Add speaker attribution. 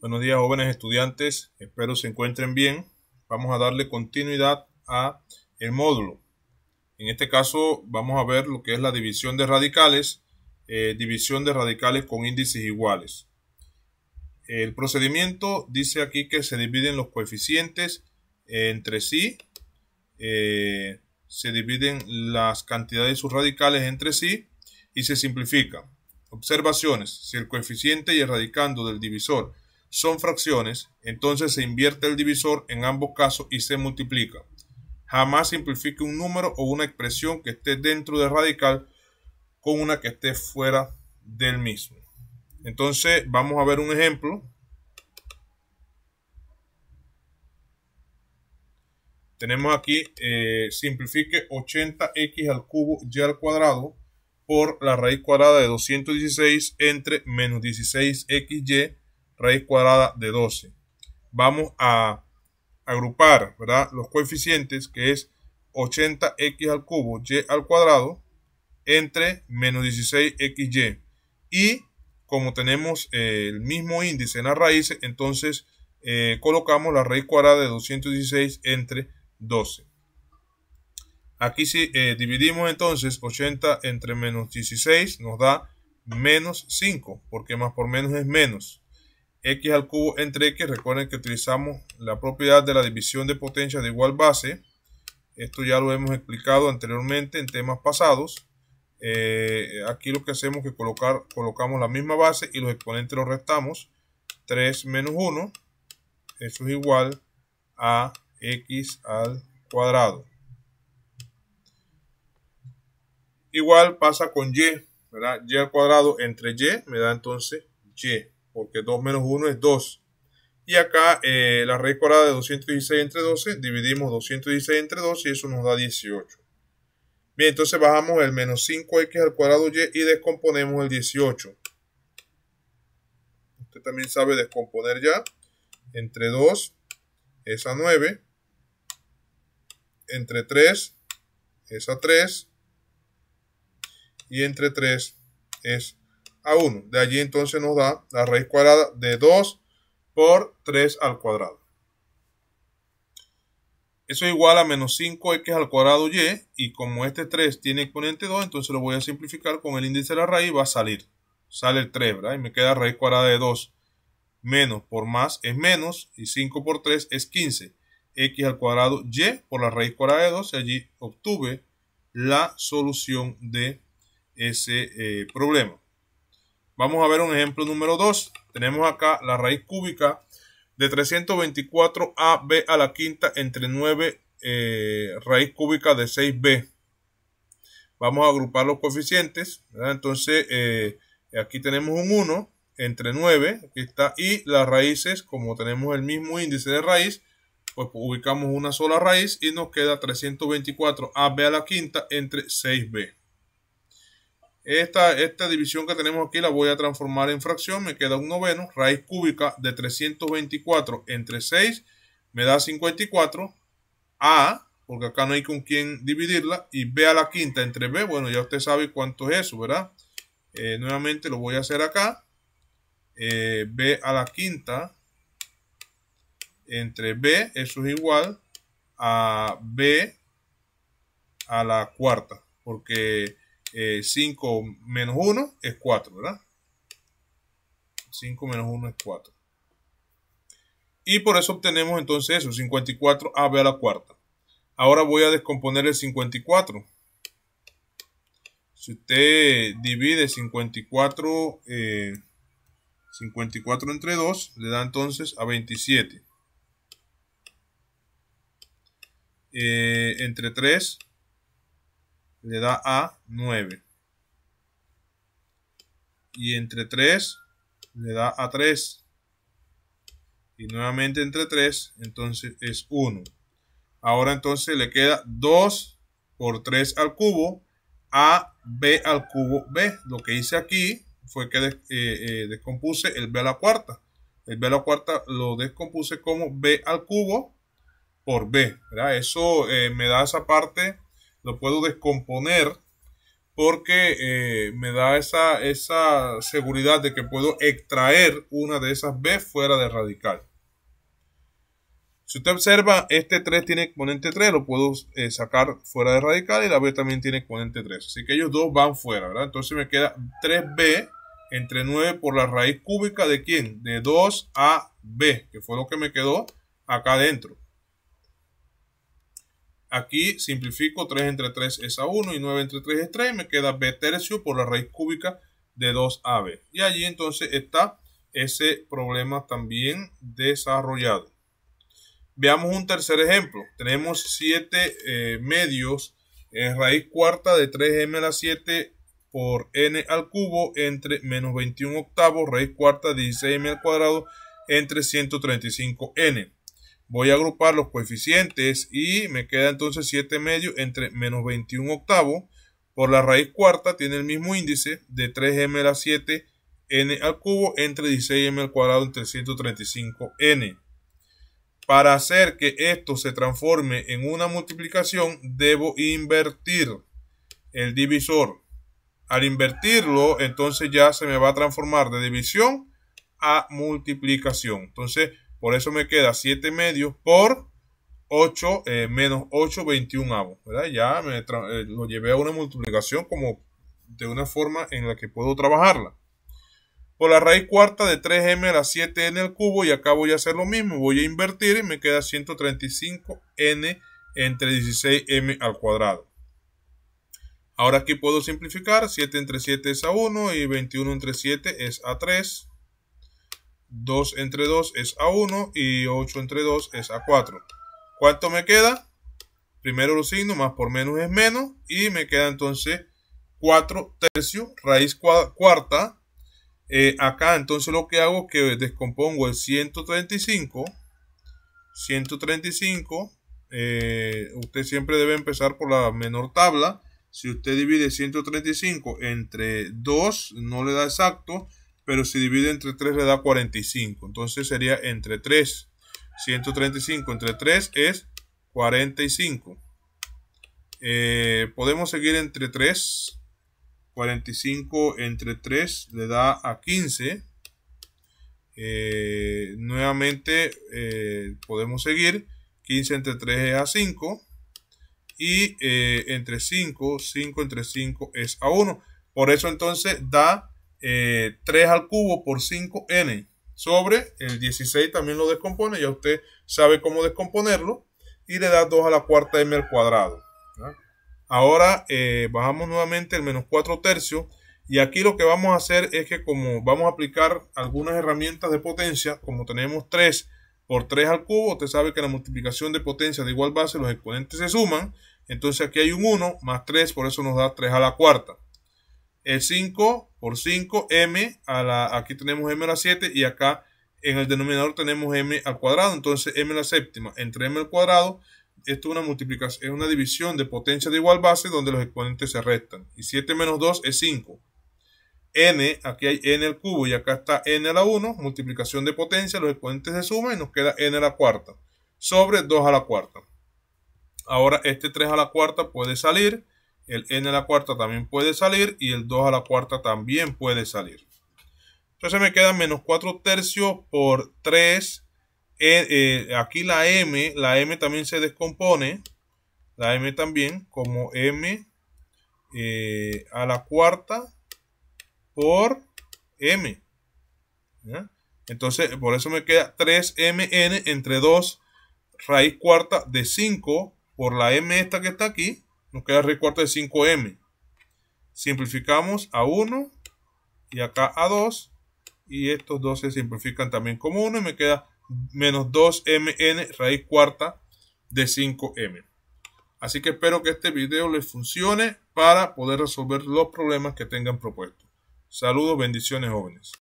Speaker 1: Buenos días jóvenes estudiantes, espero se encuentren bien. Vamos a darle continuidad a el módulo. En este caso vamos a ver lo que es la división de radicales, eh, división de radicales con índices iguales. El procedimiento dice aquí que se dividen los coeficientes eh, entre sí, eh, se dividen las cantidades de sus radicales entre sí y se simplifica. Observaciones. Si el coeficiente y el radicando del divisor son fracciones, entonces se invierte el divisor en ambos casos y se multiplica. Jamás simplifique un número o una expresión que esté dentro del radical con una que esté fuera del mismo. Entonces vamos a ver un ejemplo. Tenemos aquí eh, simplifique 80x al cubo y al cuadrado por la raíz cuadrada de 216 entre menos 16xy raíz cuadrada de 12. Vamos a agrupar los coeficientes, que es 80x al cubo y al cuadrado, entre menos 16xy. Y como tenemos eh, el mismo índice en las raíces, entonces eh, colocamos la raíz cuadrada de 216 entre 12. Aquí si eh, dividimos entonces 80 entre menos 16 nos da menos 5, porque más por menos es menos x al cubo entre x, recuerden que utilizamos la propiedad de la división de potencia de igual base, esto ya lo hemos explicado anteriormente en temas pasados, eh, aquí lo que hacemos es que colocar, colocamos la misma base y los exponentes los restamos, 3 menos 1, eso es igual a x al cuadrado. Igual pasa con y, ¿verdad? y al cuadrado entre y me da entonces y porque 2 menos 1 es 2. Y acá eh, la raíz cuadrada de 216 entre 12, dividimos 216 entre 2 y eso nos da 18. Bien, entonces bajamos el menos 5x al cuadrado y y descomponemos el 18. Usted también sabe descomponer ya. Entre 2 es a 9. Entre 3 es a 3. Y entre 3 es a 1. De allí entonces nos da la raíz cuadrada de 2 por 3 al cuadrado. Eso es igual a menos 5x al cuadrado y, y como este 3 tiene exponente 2, entonces lo voy a simplificar con el índice de la raíz, va a salir. Sale el 3, ¿verdad? Y me queda raíz cuadrada de 2. Menos por más es menos, y 5 por 3 es 15. x al cuadrado y por la raíz cuadrada de 2, y allí obtuve la solución de ese eh, problema. Vamos a ver un ejemplo número 2. Tenemos acá la raíz cúbica de 324 ab a la quinta entre 9 eh, raíz cúbica de 6b. Vamos a agrupar los coeficientes. Entonces eh, aquí tenemos un 1 entre 9, aquí está, y las raíces, como tenemos el mismo índice de raíz, pues ubicamos una sola raíz y nos queda 324ab a la quinta entre 6b. Esta, división que tenemos aquí la voy a transformar en fracción. Me queda un noveno. Raíz cúbica de 324 entre 6 me da 54. A, porque acá no hay con quién dividirla. Y B a la quinta entre B. Bueno, ya usted sabe cuánto es eso, ¿verdad? Eh, nuevamente lo voy a hacer acá. Eh, B a la quinta entre B. Eso es igual a B a la cuarta. Porque 5 eh, menos 1 es 4, ¿verdad? 5 menos 1 es 4. Y por eso obtenemos entonces eso, 54 AB a la cuarta. Ahora voy a descomponer el 54. Si usted divide 54, 54 eh, entre 2, le da entonces a 27. Eh, entre 3 le da a 9. Y entre 3 le da a 3. Y nuevamente entre 3, entonces es 1. Ahora entonces le queda 2 por 3 al cubo, a b al cubo b. Lo que hice aquí fue que eh, eh, descompuse el b a la cuarta. El b a la cuarta lo descompuse como b al cubo por b. Eso eh, me da esa parte lo puedo descomponer porque eh, me da esa, esa seguridad de que puedo extraer una de esas B fuera de radical. Si usted observa, este 3 tiene exponente 3, lo puedo eh, sacar fuera de radical y la B también tiene exponente 3. Así que ellos dos van fuera, ¿verdad? Entonces me queda 3B entre 9 por la raíz cúbica de quién? De 2 a B, que fue lo que me quedó acá adentro. Aquí simplifico 3 entre 3 es a 1 y 9 entre 3 es 3 y me queda b tercio por la raíz cúbica de 2ab. Y allí entonces está ese problema también desarrollado. Veamos un tercer ejemplo. Tenemos 7 eh, medios raíz cuarta de 3m a la 7 por n al cubo entre menos 21 octavos raíz cuarta de 16m al cuadrado entre 135n. Voy a agrupar los coeficientes y me queda entonces 7 medio entre menos 21 octavo por la raíz cuarta tiene el mismo índice de 3m a la 7 n al cubo entre 16m al cuadrado entre 135n. Para hacer que esto se transforme en una multiplicación debo invertir el divisor. Al invertirlo entonces ya se me va a transformar de división a multiplicación. Entonces por eso me queda 7 medios por 8 eh, menos 8, 21 avos. Ya eh, lo llevé a una multiplicación como de una forma en la que puedo trabajarla. Por la raíz cuarta de 3m a la 7n al cubo y acá voy a hacer lo mismo. Voy a invertir y me queda 135n entre 16m al cuadrado. Ahora aquí puedo simplificar. 7 entre 7 es a 1 y 21 entre 7 es a 3. 2 entre 2 es A1 y 8 entre 2 es A4. ¿Cuánto me queda? Primero los signos más por menos es menos y me queda entonces 4 tercios, raíz cuarta. Eh, acá entonces lo que hago es que descompongo el 135. 135. Eh, usted siempre debe empezar por la menor tabla. Si usted divide 135 entre 2, no le da exacto pero si divide entre 3 le da 45. Entonces sería entre 3. 135 entre 3 es 45. Eh, podemos seguir entre 3. 45 entre 3 le da a 15. Eh, nuevamente eh, podemos seguir. 15 entre 3 es a 5. Y entre 5, 5 entre 5 es a 1. Por eso entonces da 3 eh, al cubo por 5n sobre el 16 también lo descompone, ya usted sabe cómo descomponerlo y le da 2 a la cuarta m al cuadrado. Ahora eh, bajamos nuevamente el menos 4 tercios y aquí lo que vamos a hacer es que como vamos a aplicar algunas herramientas de potencia, como tenemos 3 por 3 al cubo, usted sabe que la multiplicación de potencia de igual base los exponentes se suman, entonces aquí hay un 1 más 3, por eso nos da 3 a la cuarta es 5 por 5 m a la, aquí tenemos m a la 7 y acá en el denominador tenemos m al cuadrado, entonces m a la séptima entre m al cuadrado, esto es una multiplicación, es una división de potencia de igual base donde los exponentes se restan. Y 7 menos 2 es 5. n, aquí hay n al cubo y acá está n a la 1, multiplicación de potencia, los exponentes se suman y nos queda n a la cuarta sobre 2 a la cuarta. Ahora este 3 a la cuarta puede salir el n a la cuarta también puede salir y el 2 a la cuarta también puede salir. Entonces me queda menos 4 tercios por 3. E, eh, aquí la m, la m también se descompone. La m también como m eh, a la cuarta por m. Entonces por eso me queda 3mn entre 2 raíz cuarta de 5 por la m esta que está aquí nos queda raíz cuarta de 5m. Simplificamos a 1 y acá a 2. Y estos dos se simplifican también como 1 y me queda menos 2mn raíz cuarta de 5m. Así que espero que este video les funcione para poder resolver los problemas que tengan propuestos. Saludos, bendiciones jóvenes.